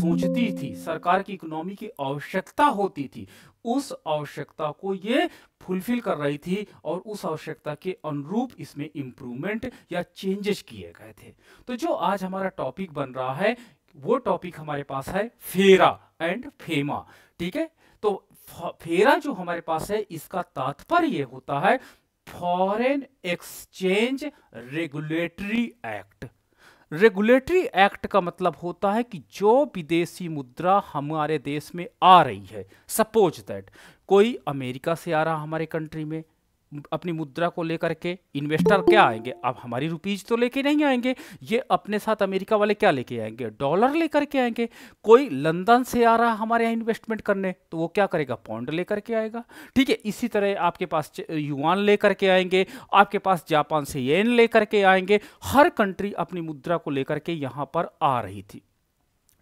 सोचती थी सरकार की इकोनॉमी की आवश्यकता होती थी उस आवश्यकता को ये फुलफिल कर रही थी और उस आवश्यकता के अनुरूप इसमें इम्प्रूवमेंट या चेंजेस किए गए थे तो जो आज हमारा टॉपिक बन रहा है वो टॉपिक हमारे पास है फेरा एंड फेमा ठीक है तो फेरा जो हमारे पास है इसका तात्पर्य होता है foreign exchange regulatory act regulatory act का मतलब होता है कि जो विदेशी मुद्रा हमारे देश में आ रही है सपोज दैट कोई अमेरिका से आ रहा हमारे कंट्री में अपनी मुद्रा को लेकर के इन्वेस्टर क्या आएंगे अब हमारी रुपीज तो लेके नहीं आएंगे ये अपने साथ अमेरिका वाले क्या लेके आएंगे डॉलर लेकर के आएंगे कोई लंदन से आ रहा हमारे यहाँ इन्वेस्टमेंट करने तो वो क्या करेगा पौंड लेकर के आएगा ठीक है इसी तरह आपके पास युआन लेकर के आएंगे आपके पास जापान से येन लेकर के आएंगे हर कंट्री अपनी मुद्रा को लेकर के यहाँ पर आ रही थी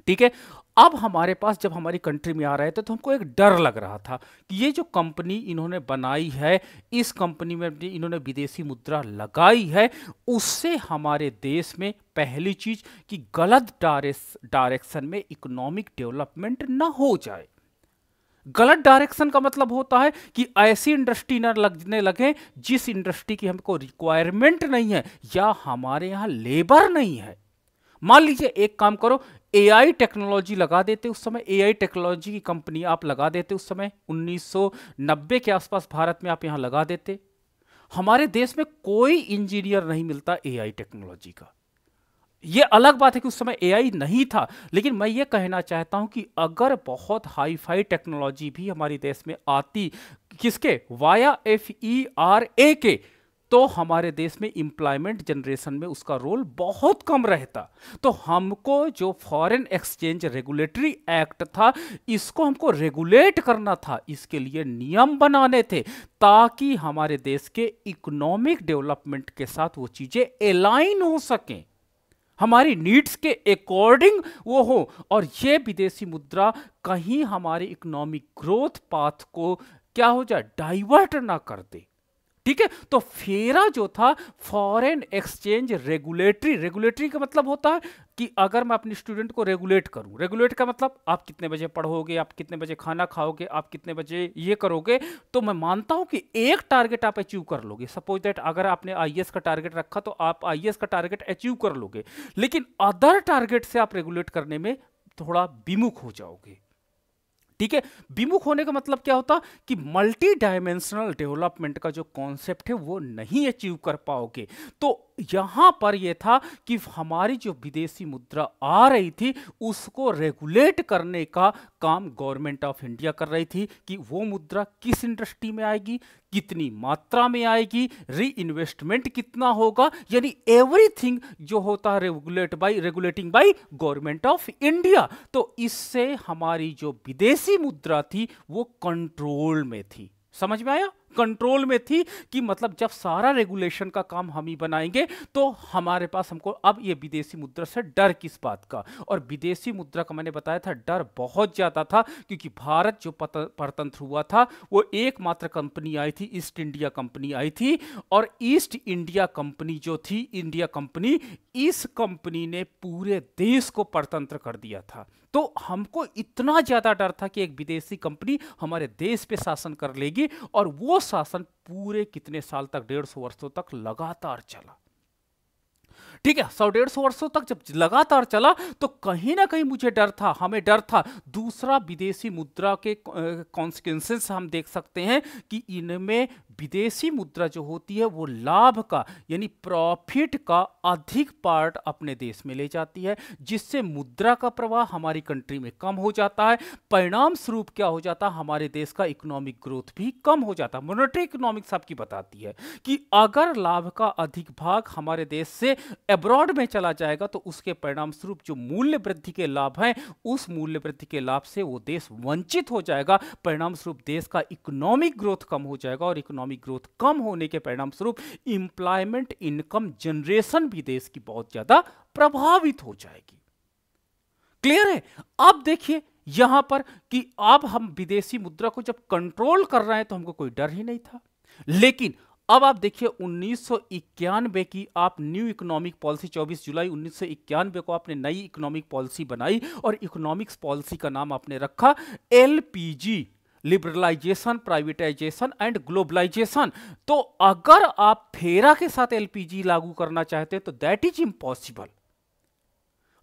ठीक है अब हमारे पास जब हमारी कंट्री में आ रहे थे तो हमको एक डर लग रहा था कि ये जो कंपनी इन्होंने बनाई है इस कंपनी में इन्होंने विदेशी मुद्रा लगाई है उससे हमारे देश में पहली चीज़ कि गलत डायरेक्शन में इकोनॉमिक डेवलपमेंट ना हो जाए गलत डायरेक्शन का मतलब होता है कि ऐसी इंडस्ट्री ना लगने लगे जिस इंडस्ट्री की हमको रिक्वायरमेंट नहीं है या हमारे यहाँ लेबर नहीं है मान लीजिए एक काम करो एआई टेक्नोलॉजी लगा देते उस समय एआई टेक्नोलॉजी की कंपनी आप लगा देते उस समय 1990 के आसपास भारत में आप यहाँ लगा देते हमारे देश में कोई इंजीनियर नहीं मिलता एआई टेक्नोलॉजी का ये अलग बात है कि उस समय एआई नहीं था लेकिन मैं ये कहना चाहता हूं कि अगर बहुत हाई फाई टेक्नोलॉजी भी हमारे देश में आती किसके via F E R A के तो हमारे देश में इंप्लायमेंट जनरेशन में उसका रोल बहुत कम रहता तो हमको जो फॉरेन एक्सचेंज रेगुलेटरी एक्ट था इसको हमको रेगुलेट करना था इसके लिए नियम बनाने थे ताकि हमारे देश के इकोनॉमिक डेवलपमेंट के साथ वो चीज़ें अलाइन हो सकें हमारी नीड्स के अकॉर्डिंग वो हो और ये विदेशी मुद्रा कहीं हमारे इकोनॉमिक ग्रोथ पाथ को क्या हो जाए डाइवर्ट ना कर दे ठीक है तो फेरा जो था फॉरेन एक्सचेंज रेगुलेटरी रेगुलेटरी का मतलब होता है कि अगर मैं अपने स्टूडेंट को रेगुलेट करूं रेगुलेट का मतलब आप कितने बजे पढ़ोगे आप कितने बजे खाना खाओगे आप कितने बजे ये करोगे तो मैं मानता हूं कि एक टारगेट आप अचीव कर लोगे सपोज दैट अगर आपने आई e का टारगेट रखा तो आप आई e का टारगेट अचीव कर लोगे लेकिन अदर टारगेट से आप रेगुलेट करने में थोड़ा विमुख हो जाओगे ठीक है विमुख होने का मतलब क्या होता कि मल्टी डायमेंशनल डेवलपमेंट का जो कॉन्सेप्ट है वो नहीं अचीव कर पाओगे तो यहां पर यह था कि हमारी जो विदेशी मुद्रा आ रही थी उसको रेगुलेट करने का काम गवर्नमेंट ऑफ इंडिया कर रही थी कि वो मुद्रा किस इंडस्ट्री में आएगी कितनी मात्रा में आएगी री इन्वेस्टमेंट कितना होगा यानी एवरीथिंग जो होता है regulate by regulating by government of India तो इससे हमारी जो विदेशी मुद्रा थी वो कंट्रोल में थी समझ में आया कंट्रोल में थी कि मतलब जब सारा रेगुलेशन का काम हम ही बनाएंगे तो हमारे पास हमको अब ये विदेशी मुद्रा से डर किस बात का और विदेशी मुद्रा का मैंने बताया था डर बहुत ज़्यादा था क्योंकि भारत जो परतंत्र हुआ था वो एकमात्र कंपनी आई थी ईस्ट इंडिया कंपनी आई थी और ईस्ट इंडिया कंपनी जो थी इंडिया कंपनी इस कंपनी ने पूरे देश को परतंत्र कर दिया था तो हमको इतना ज़्यादा डर था कि एक विदेशी कंपनी हमारे देश पे शासन कर लेगी और वो शासन पूरे कितने साल तक डेढ़ सौ वर्षों तक लगातार चला ठीक है सौ डेढ़ सौ वर्षों तक जब लगातार चला तो कहीं ना कहीं मुझे डर था हमें डर था दूसरा विदेशी मुद्रा के कॉन्सिक्वेंसेस हम देख सकते हैं कि इनमें विदेशी मुद्रा जो होती है वो लाभ का यानी प्रॉफिट का अधिक पार्ट अपने देश में ले जाती है जिससे मुद्रा का प्रवाह हमारी कंट्री में कम हो जाता है परिणाम स्वरूप क्या हो जाता है हमारे देश का इकोनॉमिक ग्रोथ भी कम हो जाता है मोनिटरी इकोनॉमिक्स आपकी बताती है कि अगर लाभ का अधिक भाग हमारे देश से अब्रॉड में चला जाएगा तो उसके परिणाम स्वरूप जो मूल्य वृद्धि के लाभ हैं उस मूल्य वृद्धि के लाभ से वो देश वंचित हो जाएगा परिणाम स्वरूप देश का इकोनॉमिक ग्रोथ कम हो जाएगा और इकोनॉमिक इकोनॉमिक ग्रोथ कम होने के परिणाम स्वरूप इंप्लायमेंट इनकम जनरेशन भी देश की बहुत ज़्यादा प्रभावित हो जाएगी क्लियर है अब देखिए यहां पर कि अब हम विदेशी मुद्रा को जब कंट्रोल कर रहे हैं तो हमको कोई डर ही नहीं था लेकिन अब आप देखिए उन्नीस की आप न्यू इकोनॉमिक पॉलिसी 24 जुलाई उन्नीस को आपने नई इकोनॉमिक पॉलिसी बनाई और इकोनॉमिक्स पॉलिसी का नाम आपने रखा LPG liberalisation privatisation and globalisation तो अगर आप फेरा के साथ एलपीजी लागू करना चाहते हैं तो दैट इज इम्पॉसिबल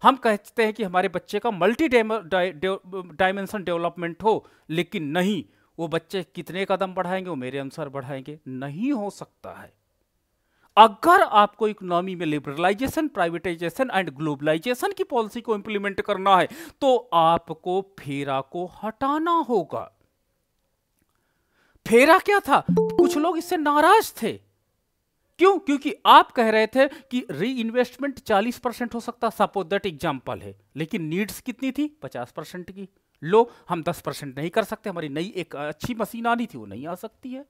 हम कहते हैं कि हमारे बच्चे का मल्टी डायमेंशन डेवलपमेंट हो लेकिन नहीं वो बच्चे कितने कदम बढ़ाएंगे वो मेरे अनुसार बढ़ाएंगे नहीं हो सकता है अगर आपको इकोनॉमी में लिबरलाइजेशन प्राइवेटाइजेशन एंड ग्लोबलाइजेशन की पॉलिसी को इंप्लीमेंट करना है तो आपको फेरा को हटाना होगा फेरा क्या था कुछ लोग इससे नाराज थे क्यों क्योंकि आप कह रहे थे कि री इन्वेस्टमेंट चालीस परसेंट हो सकता सपोज दैट एग्जाम्पल है लेकिन नीड्स कितनी थी पचास परसेंट की लो हम दस परसेंट नहीं कर सकते हमारी नई एक अच्छी मशीन आनी थी वो नहीं आ सकती है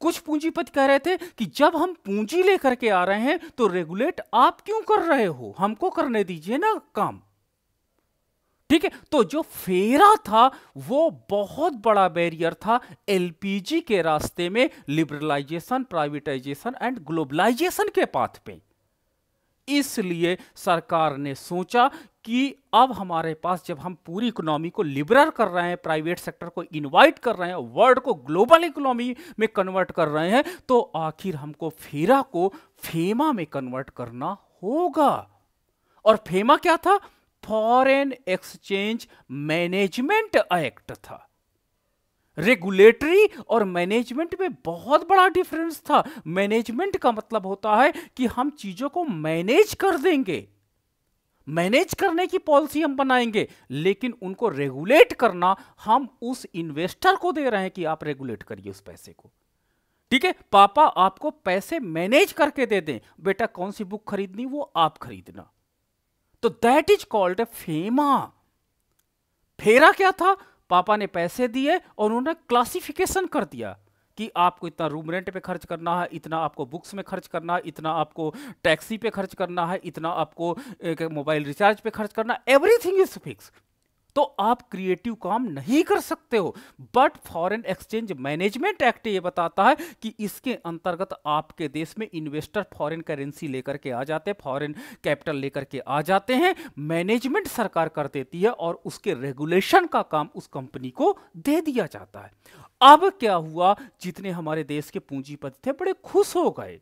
कुछ पूंजीपति कह रहे थे कि जब हम पूंजी लेकर के आ रहे हैं तो रेगुलेट आप क्यों कर रहे हो हमको करने दीजिए ना काम ठीक है तो जो फेरा था वो बहुत बड़ा बैरियर था एलपीजी के रास्ते में लिबरलाइजेशन प्राइवेटाइजेशन एंड ग्लोबलाइजेशन के पाथ पे इसलिए सरकार ने सोचा कि अब हमारे पास जब हम पूरी इकोनॉमी को लिबरल कर रहे हैं प्राइवेट सेक्टर को इनवाइट कर रहे हैं वर्ल्ड को ग्लोबल इकोनॉमी में कन्वर्ट कर रहे हैं तो आखिर हमको फेरा को फेमा में कन्वर्ट करना होगा और फेमा क्या था फॉरेन एक्सचेंज मैनेजमेंट एक्ट था रेगुलेटरी और मैनेजमेंट में बहुत बड़ा डिफरेंस था मैनेजमेंट का मतलब होता है कि हम चीजों को मैनेज कर देंगे मैनेज करने की पॉलिसी हम बनाएंगे लेकिन उनको रेगुलेट करना हम उस इन्वेस्टर को दे रहे हैं कि आप रेगुलेट करिए उस पैसे को ठीक है पापा आपको पैसे मैनेज करके दे दें बेटा कौन सी बुक खरीदनी वो आप खरीदना तो that is called a FEMA FERA क्या था पापा ने पैसे दिए और उन्होंने क्लासिफिकेशन कर दिया कि आपको इतना रूम रेंट पे खर्च करना है इतना आपको बुक्स में खर्च करना है इतना आपको टैक्सी पे खर्च करना है इतना आपको मोबाइल रिचार्ज पे खर्च करना एवरीथिंग इज फिक्स तो आप क्रिएटिव काम नहीं कर सकते हो but foreign exchange management act ये बताता है कि इसके अंतर्गत आपके देश में इन्वेस्टर फॉरेन करेंसी लेकर के आ जाते हैं फॉरेन कैपिटल लेकर के आ जाते हैं मैनेजमेंट सरकार कर देती है और उसके रेगुलेशन का काम उस कंपनी को दे दिया जाता है अब क्या हुआ जितने हमारे देश के पूंजीपति थे बड़े खुश हो गए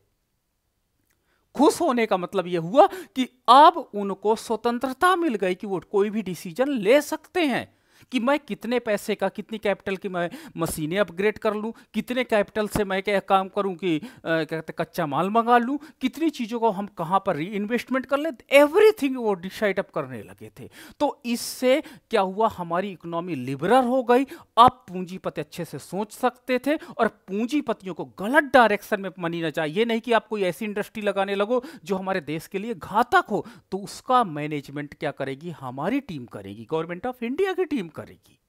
खुश होने का मतलब यह हुआ कि अब उनको स्वतंत्रता मिल गई कि वो कोई भी डिसीजन ले सकते हैं कि मैं कितने पैसे का कितनी कैपिटल की मैं मशीनें अपग्रेड कर लूँ कितने कैपिटल से मैं क्या काम करूँ कि कहते कच्चा माल मंगा लूँ कितनी चीज़ों को हम कहाँ पर री इन्वेस्टमेंट कर लें एवरीथिंग वो डिसाइड अप करने लगे थे तो इससे क्या हुआ हमारी इकोनॉमी लिबरल हो गई अब पूंजीपति अच्छे से सोच सकते थे और पूंजीपतियों को गलत डायरेक्शन में मनी न चाहिए ये नहीं कि आप कोई ऐसी इंडस्ट्री लगाने लगो जो हमारे देश के लिए घातक हो तो उसका मैनेजमेंट क्या करेगी हमारी टीम करेगी गवर्नमेंट ऑफ इंडिया की टीम करेगी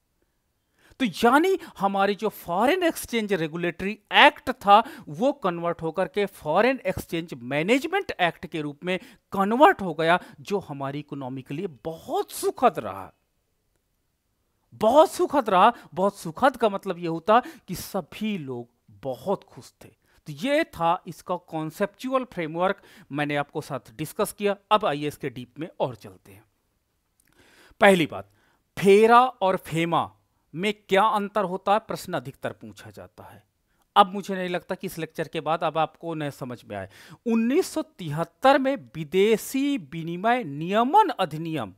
तो यानी हमारी जो फॉरेन एक्सचेंज रेगुलेटरी एक्ट था वो कन्वर्ट होकर के फॉरेन एक्सचेंज मैनेजमेंट एक्ट के रूप में कन्वर्ट हो गया जो हमारी इकोनॉमी के लिए बहुत सुखद रहा बहुत सुखद रहा बहुत सुखद का मतलब यह होता कि सभी लोग बहुत खुश थे तो ये था इसका कॉन्सेप्चुअल फ्रेमवर्क मैंने आपको साथ डिस्कस किया अब आइए इसके डीप में और चलते हैं पहली बात फेरा और फेमा में क्या अंतर होता है प्रश्न अधिकतर पूछा जाता है अब मुझे नहीं लगता कि इस लेक्चर के बाद अब आपको न समझ में आए 1973 में विदेशी विनिमय नियमन अधिनियम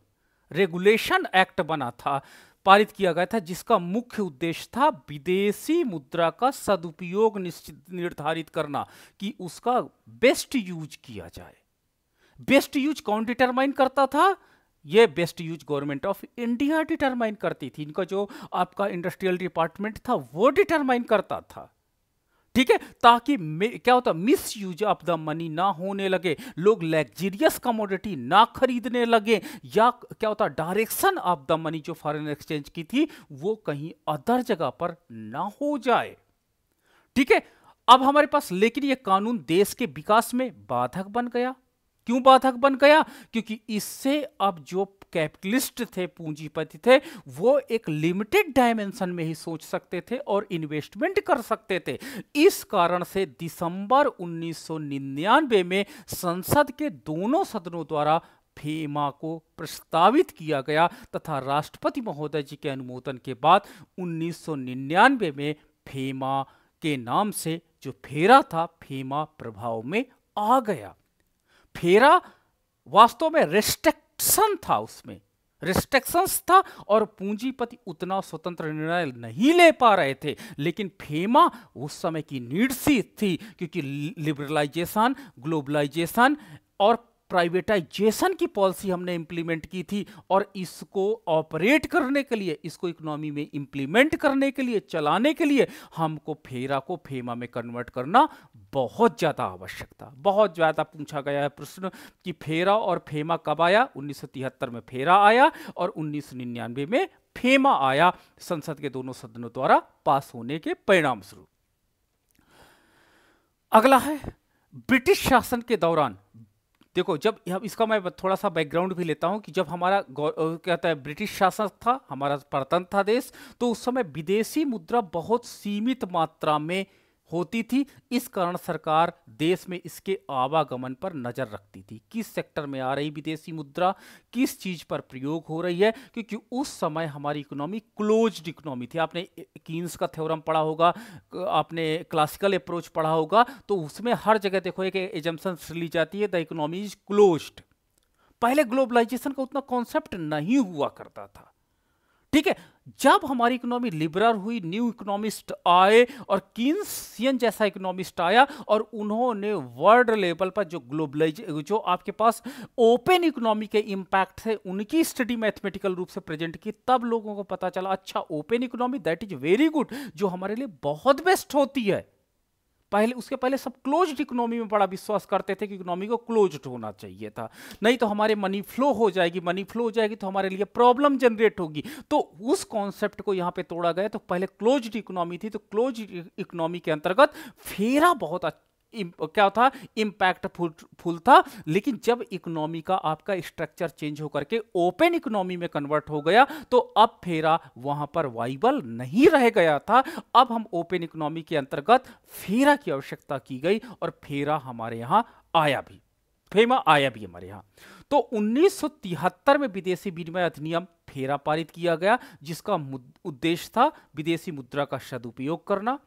रेगुलेशन एक्ट बना था पारित किया गया था जिसका मुख्य उद्देश्य था विदेशी मुद्रा का सदुपयोग निश्चित निर्धारित करना कि उसका बेस्ट यूज किया जाए बेस्ट यूज कौन डिटरमाइन करता था ये best use government of India determine करती थी इनका जो आपका इंडस्ट्रियल डिपार्टमेंट था वो डिटरमाइन करता था ठीक है ताकि क्या होता misuse of the money ना होने लगे लोग लग्जीरियस कमोडिटी ना खरीदने लगे या क्या होता डायरेक्शन ऑफ द मनी जो फॉरेन एक्सचेंज की थी वो कहीं अदर जगह पर ना हो जाए ठीक है अब हमारे पास लेकिन ये कानून देश के विकास में बाधक बन गया क्यों बाधक बन गया क्योंकि इससे अब जो कैपिटलिस्ट थे पूंजीपति थे वो एक लिमिटेड डायमेंशन में ही सोच सकते थे और इन्वेस्टमेंट कर सकते थे इस कारण से दिसंबर 1999 में संसद के दोनों सदनों द्वारा फेमा को प्रस्तावित किया गया तथा राष्ट्रपति महोदय जी के अनुमोदन के बाद 1999 में फेमा के नाम से जो फेरा था फेमा प्रभाव में आ गया फेरा वास्तव में रिस्ट्रिक्शन था उसमें रिस्ट्रिक्शंस था और पूंजीपति उतना स्वतंत्र निर्णय नहीं ले पा रहे थे लेकिन फेमा उस समय की नीड सी थी क्योंकि लिबरलाइजेशन ग्लोबलाइजेशन और प्राइवेटाइजेशन की पॉलिसी हमने इम्प्लीमेंट की थी और इसको ऑपरेट करने के लिए इसको इकोनॉमी में इम्प्लीमेंट करने के लिए चलाने के लिए हमको फेरा को फेमा में कन्वर्ट करना बहुत ज़्यादा आवश्यक था बहुत ज़्यादा पूछा गया है प्रश्न कि फेरा और फेमा कब आया उन्नीस में फेरा आया और उन्नीस में फेमा आया संसद के दोनों सदनों द्वारा पास होने के परिणाम स्वरूप अगला है ब्रिटिश शासन के दौरान देखो जब हम इसका मैं थोड़ा सा बैकग्राउंड भी लेता हूँ कि जब हमारा कहता है ब्रिटिश शासन था हमारा प्रतंत्र था देश तो उस समय विदेशी मुद्रा बहुत सीमित मात्रा में होती थी इस कारण सरकार देश में इसके आवागमन पर नज़र रखती थी किस सेक्टर में आ रही विदेशी मुद्रा किस चीज़ पर प्रयोग हो रही है क्योंकि उस समय हमारी इकोनॉमी क्लोज्ड इकोनॉमी थी आपने कीन्स का थ्योरम पढ़ा होगा आपने क्लासिकल अप्रोच पढ़ा होगा तो उसमें हर जगह देखो एक एजम्पन्स ली जाती है द इकोनॉमी इज क्लोज्ड पहले ग्लोबलाइजेशन का उतना कॉन्सेप्ट नहीं हुआ करता था ठीक है जब हमारी इकोनॉमी लिबरल हुई न्यू इकोनॉमिस्ट आए और किन्सियन जैसा इकोनॉमिस्ट आया और उन्होंने वर्ल्ड लेवल पर जो ग्लोबलाइज जो आपके पास ओपन इकोनॉमी के इम्पैक्ट थे उनकी स्टडी मैथमेटिकल रूप से प्रेजेंट की तब लोगों को पता चला अच्छा open economy that is very good जो हमारे लिए बहुत बेस्ट होती है पहले उसके पहले सब क्लोज्ड इकोनॉमी में बड़ा विश्वास करते थे कि इकोनॉमी को क्लोज्ड होना चाहिए था नहीं तो हमारे मनी फ्लो हो जाएगी मनी फ्लो हो जाएगी तो हमारे लिए प्रॉब्लम जनरेट होगी तो उस कॉन्सेप्ट को यहाँ पे तोड़ा गया तो पहले क्लोज्ड इकोनॉमी थी तो क्लोज इकोनॉमी के अंतर्गत फेरा बहुत अच्छा क्या था इम्पैक्ट फुल था लेकिन जब इकोनॉमी का आपका स्ट्रक्चर चेंज होकर के ओपन इकोनॉमी में कन्वर्ट हो गया तो अब फेरा वहां पर वाइबल नहीं रह गया था अब हम ओपन इकोनॉमी के अंतर्गत फेरा की आवश्यकता की गई और फेरा हमारे यहां आया भी फेमा आया भी हमारे यहाँ तो उन्नीस में विदेशी विनिमय अधिनियम फेरा पारित किया गया जिसका उद्देश्य था विदेशी मुद्रा का सदुपयोग करना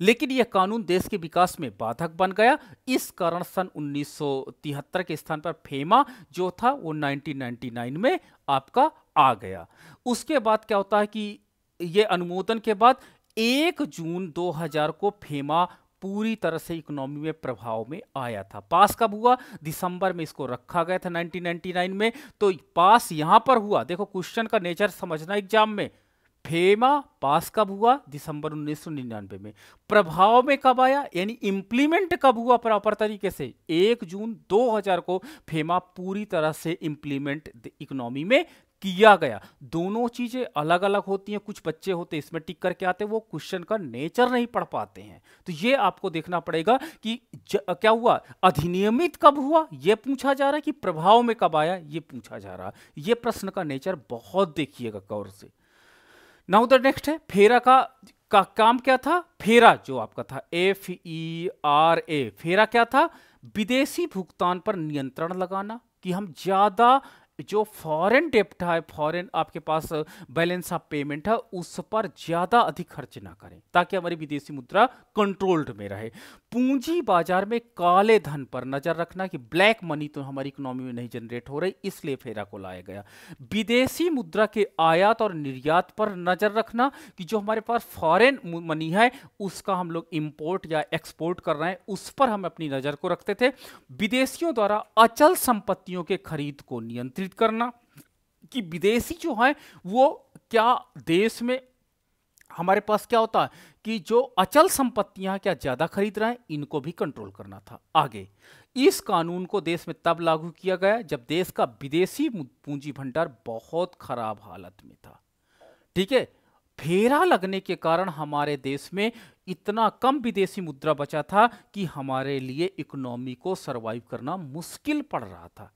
लेकिन यह कानून देश के विकास में बाधक बन गया इस कारण सन 1973 के स्थान पर फेमा जो था वो 1999 में आपका आ गया उसके बाद क्या होता है कि ये अनुमोदन के बाद एक जून 2000 को फेमा पूरी तरह से इकोनॉमी में प्रभाव में आया था पास कब हुआ दिसंबर में इसको रखा गया था 1999 में तो पास यहां पर हुआ देखो क्वेश्चन का नेचर समझना एग्जाम में फेमा पास कब हुआ दिसंबर 1999 में प्रभाव में कब आया यानी इंप्लीमेंट कब हुआ प्रॉपर तरीके से एक जून 2000 को फेमा पूरी तरह से इंप्लीमेंट इकोनॉमी में किया गया दोनों चीजें अलग अलग होती हैं कुछ बच्चे होते इसमें टिक करके आते हैं वो क्वेश्चन का नेचर नहीं पढ़ पाते हैं तो ये आपको देखना पड़ेगा कि ज, क्या हुआ अधिनियमित कब हुआ ये पूछा जा रहा है कि प्रभाव में कब आया ये पूछा जा रहा है ये प्रश्न का नेचर बहुत देखिएगा गौर से नाउ द नेक्स्ट है फेरा का का काम क्या था फेरा जो आपका था एफ ई आर ए फेरा क्या था विदेशी भुगतान पर नियंत्रण लगाना कि हम ज्यादा जो फॉरेन डेप्ट है फॉरेन आपके पास बैलेंस ऑफ पेमेंट है उस पर ज़्यादा अधिक खर्च ना करें ताकि हमारी विदेशी मुद्रा कंट्रोल्ड में रहे पूंजी बाजार में काले धन पर नज़र रखना कि ब्लैक मनी तो हमारी इकोनॉमी में नहीं जनरेट हो रही इसलिए फेरा को लाया गया विदेशी मुद्रा के आयात और निर्यात पर नज़र रखना कि जो हमारे पास फॉरेन मनी है उसका हम लोग इम्पोर्ट या एक्सपोर्ट कर रहे हैं उस पर हम अपनी नज़र को रखते थे विदेशियों द्वारा अचल संपत्तियों के खरीद को नियंत्रित विजिट करना कि विदेशी जो है वो क्या देश में हमारे पास क्या होता है कि जो अचल संपत्तियां क्या ज़्यादा खरीद रहे हैं इनको भी कंट्रोल करना था आगे इस कानून को देश में तब लागू किया गया जब देश का विदेशी पूंजी भंडार बहुत खराब हालत में था ठीक है फेरा लगने के कारण हमारे देश में इतना कम विदेशी मुद्रा बचा था कि हमारे लिए इकोनॉमी को सरवाइव करना मुश्किल पड़ रहा था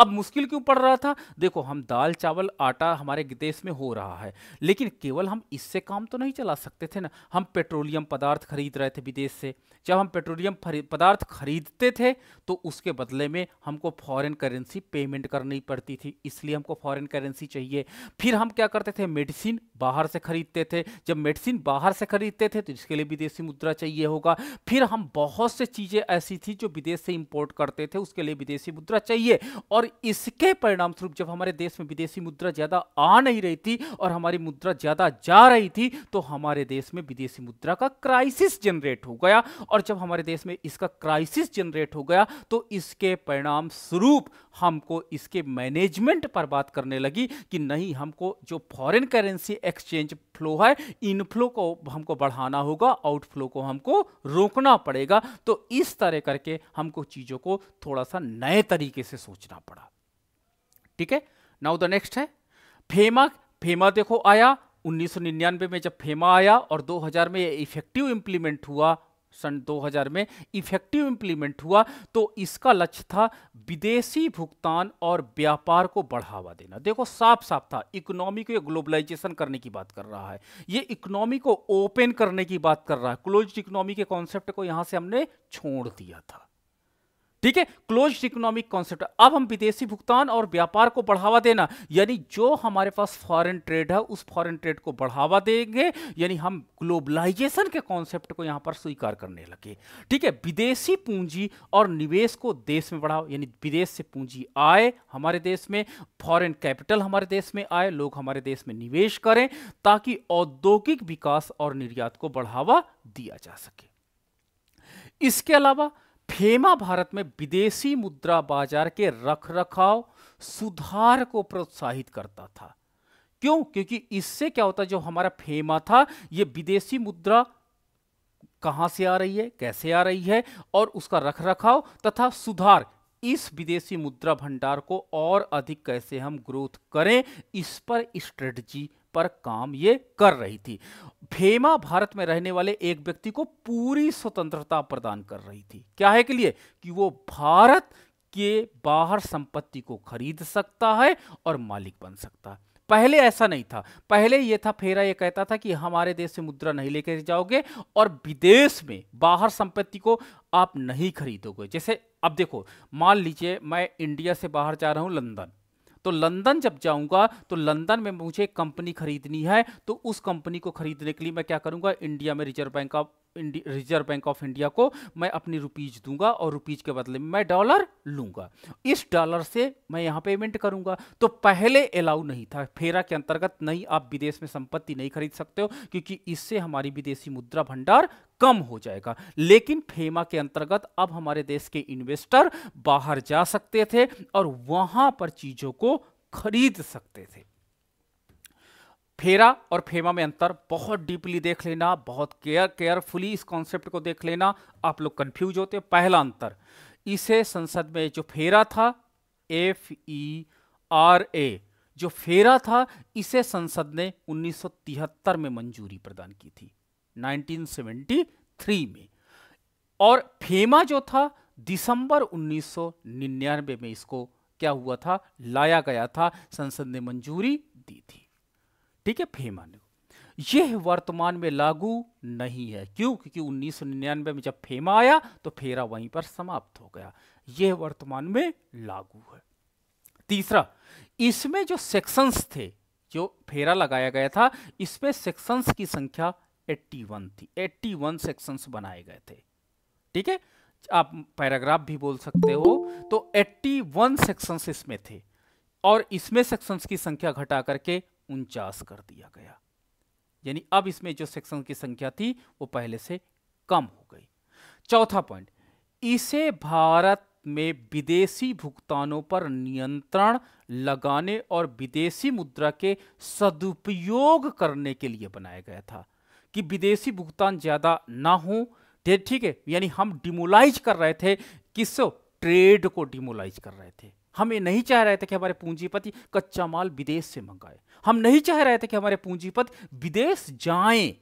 अब मुश्किल क्यों पड़ रहा था देखो हम दाल चावल आटा हमारे देश में हो रहा है लेकिन केवल हम इससे काम तो नहीं चला सकते थे ना हम पेट्रोलियम पदार्थ खरीद रहे थे विदेश से जब हम पेट्रोलियम पदार्थ खरीदते थे तो उसके बदले में हमको फॉरेन करेंसी पेमेंट करनी पड़ती थी इसलिए हमको फॉरेन करेंसी चाहिए फिर हम क्या करते थे मेडिसिन बाहर से खरीदते थे जब मेडिसिन बाहर से खरीदते थे तो इसके लिए विदेशी मुद्रा चाहिए होगा फिर हम बहुत से चीज़ें ऐसी थी जो विदेश से इम्पोर्ट करते थे उसके लिए विदेशी मुद्रा चाहिए और और इसके परिणाम स्वरूप जब हमारे देश में विदेशी मुद्रा ज़्यादा आ नहीं रही थी और हमारी मुद्रा ज़्यादा जा रही थी तो हमारे देश में विदेशी मुद्रा का क्राइसिस जनरेट हो गया और जब हमारे देश में इसका क्राइसिस जनरेट हो गया तो इसके परिणाम स्वरूप हमको इसके मैनेजमेंट पर बात करने लगी कि नहीं हमको जो फॉरेन करेंसी एक्सचेंज फ्लो है इनफ्लो को हमको बढ़ाना होगा आउटफ्लो को हमको रोकना पड़ेगा तो इस तरह करके हमको चीज़ों को थोड़ा सा नए तरीके से सोचना पड़ेगा ठीक है नाउ द नेक्स्ट है फेमा फेमा देखो आया 1999 में जब फेमा आया और 2000 में इफेक्टिव इंप्लीमेंट हुआ सन 2000 में इफेक्टिव इंप्लीमेंट हुआ तो इसका लक्ष्य था विदेशी भुगतान और व्यापार को बढ़ावा देना देखो साफ साफ था इकोनॉमी को ग्लोबलाइजेशन करने की बात कर रहा है ये इकोनॉमी को ओपन करने की बात कर रहा है क्लोज इकोनॉमी के कॉन्सेप्ट को यहाँ से हमने छोड़ दिया था ठीक है क्लोज इकोनॉमिक कॉन्सेप्ट अब हम विदेशी भुगतान और व्यापार को बढ़ावा देना यानी जो हमारे पास फॉरेन ट्रेड है उस फॉरेन ट्रेड को बढ़ावा देंगे यानी हम ग्लोबलाइजेशन के कॉन्सेप्ट को यहां पर स्वीकार करने लगे ठीक है विदेशी पूंजी और निवेश को देश में बढ़ाओ यानी विदेश से पूंजी आए हमारे देश में फॉरेन कैपिटल हमारे देश में आए लोग हमारे देश में निवेश करें ताकि औद्योगिक विकास और निर्यात को बढ़ावा दिया जा सके इसके अलावा फेमा भारत में विदेशी मुद्रा बाजार के रखरखाव सुधार को प्रोत्साहित करता था क्यों क्योंकि इससे क्या होता जो हमारा फेमा था ये विदेशी मुद्रा कहां से आ रही है कैसे आ रही है और उसका रखरखाव तथा सुधार इस विदेशी मुद्रा भंडार को और अधिक कैसे हम ग्रोथ करें इस पर स्ट्रेटजी पर काम ये कर रही थी फेमा भारत में रहने वाले एक व्यक्ति को पूरी स्वतंत्रता प्रदान कर रही थी क्या है के लिए कि वो भारत के बाहर संपत्ति को खरीद सकता है और मालिक बन सकता है पहले ऐसा नहीं था पहले यह था फेरा यह कहता था कि हमारे देश से मुद्रा नहीं लेकर जाओगे और विदेश में बाहर संपत्ति को आप नहीं खरीदोगे जैसे अब देखो मान लीजिए मैं इंडिया से बाहर जा रहा हूं लंदन तो लंदन जब जाऊंगा तो लंदन में मुझे कंपनी खरीदनी है तो उस कंपनी को खरीदने के लिए मैं क्या करूंगा इंडिया में reserve bank of reserve bank of India को मैं अपनी रुपीज दूंगा और रुपीज के बदले में मैं डॉलर लूंगा इस डॉलर से मैं यहां पेमेंट करूंगा तो पहले अलाउ नहीं था फेरा के अंतर्गत नहीं आप विदेश में संपत्ति नहीं खरीद सकते हो क्योंकि इससे हमारी विदेशी मुद्रा भंडार कम हो जाएगा लेकिन फेमा के अंतर्गत अब हमारे देश के इन्वेस्टर बाहर जा सकते थे और वहां पर चीजों को खरीद सकते थे फेरा और फेमा में अंतर बहुत डीपली देख लेना बहुत केयर केयरफुली इस कॉन्सेप्ट को देख लेना आप लोग कंफ्यूज होते पहला अंतर इसे संसद में जो फेरा था एफ ई आर ए जो फेरा था इसे संसद ने 1973 में मंजूरी प्रदान की थी 1973 में और फेमा जो था दिसंबर 1999 में इसको क्या हुआ था लाया गया था संसद ने मंजूरी दी थी ठीक है फेमन यह वर्तमान में लागू नहीं है क्यों क्योंकि उन्नीस में जब फेमा आया तो फेरा वहीं पर समाप्त हो गया यह वर्तमान में लागू है तीसरा इसमें जो सेक्शंस थे जो फेरा लगाया गया था इसमें सेक्शंस की संख्या 81 थी 81 सेक्शंस बनाए गए थे ठीक है आप पैराग्राफ भी बोल सकते हो तो 81 सेक्शंस इसमें थे और इसमें सेक्शंस की संख्या घटा करके उनचास कर दिया गया यानी अब इसमें जो सेक्शन की संख्या थी वो पहले से कम हो गई चौथा पॉइंट इसे भारत में विदेशी भुगतानों पर नियंत्रण लगाने और विदेशी मुद्रा के सदुपयोग करने के लिए बनाया गया था कि विदेशी भुगतान ज़्यादा ना हो ठीक है यानी हम डिमोलाइज कर रहे थे किस ट्रेड को डिमोलाइज कर रहे थे हम ये नहीं चाह रहे थे कि हमारे पूंजीपति कच्चा माल विदेश से मंगाए हम नहीं चाह रहे थे कि हमारे पूंजीपति विदेश जाएं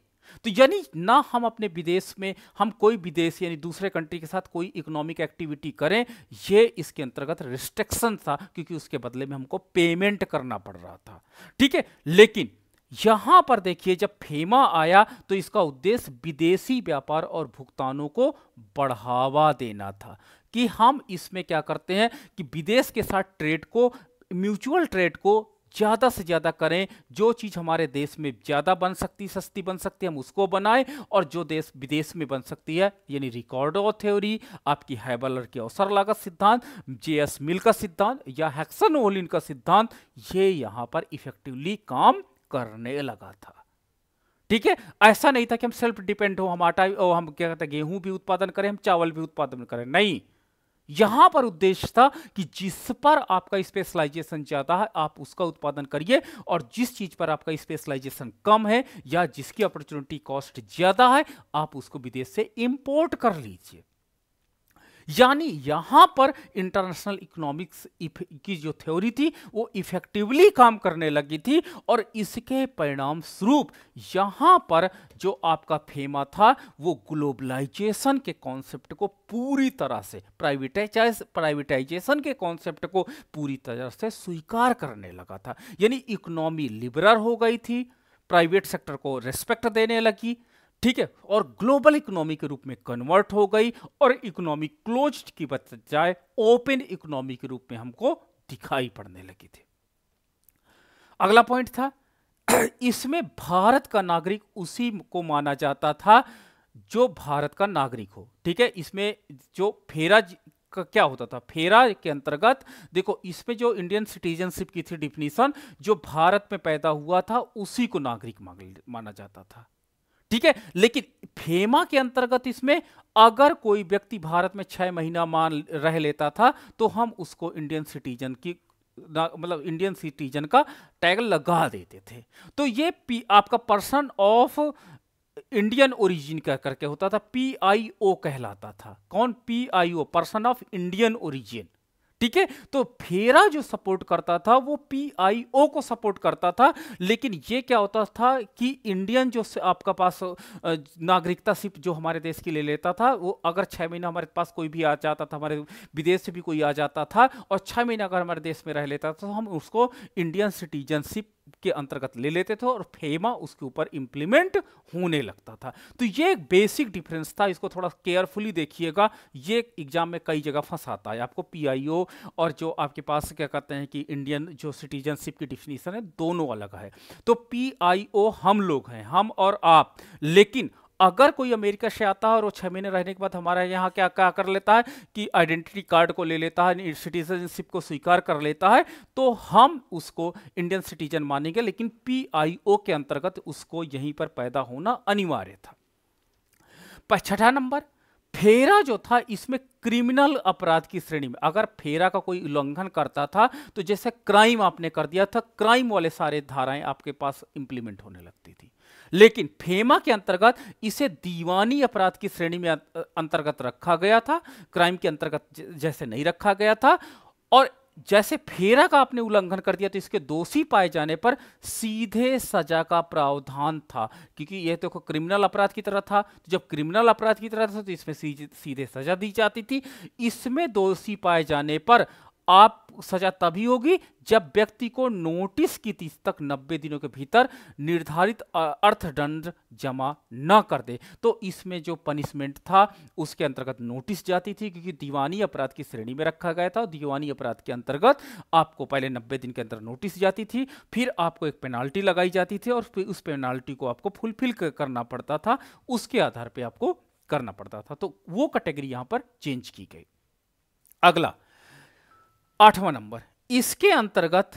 तो यानी ना हम अपने विदेश में हम कोई विदेश यानी दूसरे कंट्री के साथ कोई इकोनॉमिक एक्टिविटी करें ये इसके अंतर्गत रिस्ट्रिक्शन था क्योंकि उसके बदले में हमको पेमेंट करना पड़ रहा था ठीक है लेकिन यहां पर देखिए जब फेमा आया तो इसका उद्देश्य विदेशी व्यापार और भुगतानों को बढ़ावा देना था कि हम इसमें क्या करते हैं कि विदेश के साथ ट्रेड को म्यूचुअल ट्रेड को ज़्यादा से ज़्यादा करें जो चीज़ हमारे देश में ज़्यादा बन सकती सस्ती बन सकती है हम उसको बनाएं और जो देश विदेश में बन सकती है यानी रिकॉर्ड ऑफ थ्योरी आपकी हैबलर की अवसर लागत सिद्धांत जे एस मिल का सिद्धांत या हैक्सन ओलिन का सिद्धांत ये यहाँ पर इफेक्टिवली काम करने लगा था ठीक है ऐसा नहीं था कि हम सेल्फ डिपेंड हो हम आटा हम क्या कहते हैं गेहूं भी उत्पादन करें हम चावल भी उत्पादन करें नहीं यहां पर उद्देश्य था कि जिस पर आपका स्पेशलाइजेशन ज्यादा है आप उसका उत्पादन करिए और जिस चीज पर आपका स्पेशलाइजेशन कम है या जिसकी अपॉर्चुनिटी कॉस्ट ज्यादा है आप उसको विदेश से इंपोर्ट कर लीजिए यानी यहाँ पर इंटरनेशनल इकोनॉमिक्स की जो थ्योरी थी वो इफेक्टिवली काम करने लगी थी और इसके परिणाम स्वरूप यहाँ पर जो आपका फेमा था वो ग्लोबलाइजेशन के कॉन्सेप्ट को पूरी तरह से प्राइवेटाइज प्राइवेटाइजेशन के कॉन्सेप्ट को पूरी तरह से स्वीकार करने लगा था यानी इकोनॉमी लिबरल हो गई थी प्राइवेट सेक्टर को रेस्पेक्ट देने लगी ठीक है और ग्लोबल इकोनॉमी के रूप में कन्वर्ट हो गई और इकोनॉमी क्लोज की बजाय ओपन इकोनॉमी के रूप में हमको दिखाई पड़ने लगी थी अगला पॉइंट था इसमें भारत का नागरिक उसी को माना जाता था जो भारत का नागरिक हो ठीक है इसमें जो फेरा का क्या होता था फेरा के अंतर्गत देखो इसमें जो इंडियन सिटीजनशिप की थी डिफिनीशन जो भारत में पैदा हुआ था उसी को नागरिक माना जाता था ठीक है लेकिन फेमा के अंतर्गत इसमें अगर कोई व्यक्ति भारत में छह महीना मान रह लेता था तो हम उसको इंडियन सिटीजन की मतलब इंडियन सिटीजन का टैग लगा देते थे तो ये आपका पर्सन ऑफ इंडियन ओरिजिन कह करके होता था पी आई ओ कहलाता था कौन P I O person of Indian origin ठीक है तो फेरा जो सपोर्ट करता था वो पीआईओ को सपोर्ट करता था लेकिन ये क्या होता था कि इंडियन जो आपका पास नागरिकता सिर्फ जो हमारे देश की ले लेता था वो अगर छह महीना हमारे पास कोई भी आ जाता था हमारे विदेश से भी कोई आ जाता था और छह महीना अगर हमारे देश में रह लेता था तो हम उसको इंडियन सिटीजनशिप के अंतर्गत ले लेते थे और फेमा उसके ऊपर इंप्लीमेंट होने लगता था तो ये एक बेसिक डिफरेंस था इसको थोड़ा केयरफुली देखिएगा ये एग्जाम में कई जगह फंसाता है आपको पीआईओ और जो आपके पास क्या कहते हैं कि इंडियन जो सिटीजनशिप की डिफिनीशन है दोनों अलग है तो पीआईओ हम लोग हैं हम और आप लेकिन अगर कोई अमेरिका से आता है और वो छह महीने रहने के बाद हमारे यहाँ क्या क्या कर लेता है कि आइडेंटिटी कार्ड को ले लेता है सिटीजनशिप को स्वीकार कर लेता है तो हम उसको इंडियन सिटीजन मानेंगे लेकिन पीआईओ के अंतर्गत उसको यहीं पर पैदा होना अनिवार्य था छठा नंबर फेरा जो था इसमें क्रिमिनल अपराध की श्रेणी में अगर फेरा का कोई उल्लंघन करता था तो जैसे क्राइम आपने कर दिया था क्राइम वाले सारे धाराएं आपके पास इंप्लीमेंट होने लगती थी लेकिन फेमा के अंतर्गत इसे दीवानी अपराध की श्रेणी में अं-, अं-, अंतर्गत रखा गया था क्राइम के अंतर्गत जैसे नहीं रखा गया था और जैसे फेरा का आपने उल्लंघन कर दिया तो इसके दोषी पाए जाने पर सीधे सजा का प्रावधान था क्योंकि यह देखो तो क्रिमिनल अपराध की तरह था तो जब क्रिमिनल अपराध की तरह था तो इसमें सीधे सजा दी जाती थी इसमें दोषी पाए जाने पर आप सजा तभी होगी जब व्यक्ति को नोटिस की तीस तक 90 दिनों के भीतर निर्धारित अर्थदंड जमा न कर दे तो इसमें जो पनिशमेंट था उसके अंतर्गत नोटिस जाती थी क्योंकि दीवानी अपराध की श्रेणी में रखा गया था दीवानी अपराध के अंतर्गत आपको पहले 90 दिन के अंदर नोटिस जाती थी फिर आपको एक पेनाल्टी लगाई जाती थी और उस पेनाल्टी को आपको फुलफिल करना पड़ता था उसके आधार पर आपको करना पड़ता था तो वो कैटेगरी यहां पर चेंज की गई अगला आठवां नंबर इसके अंतर्गत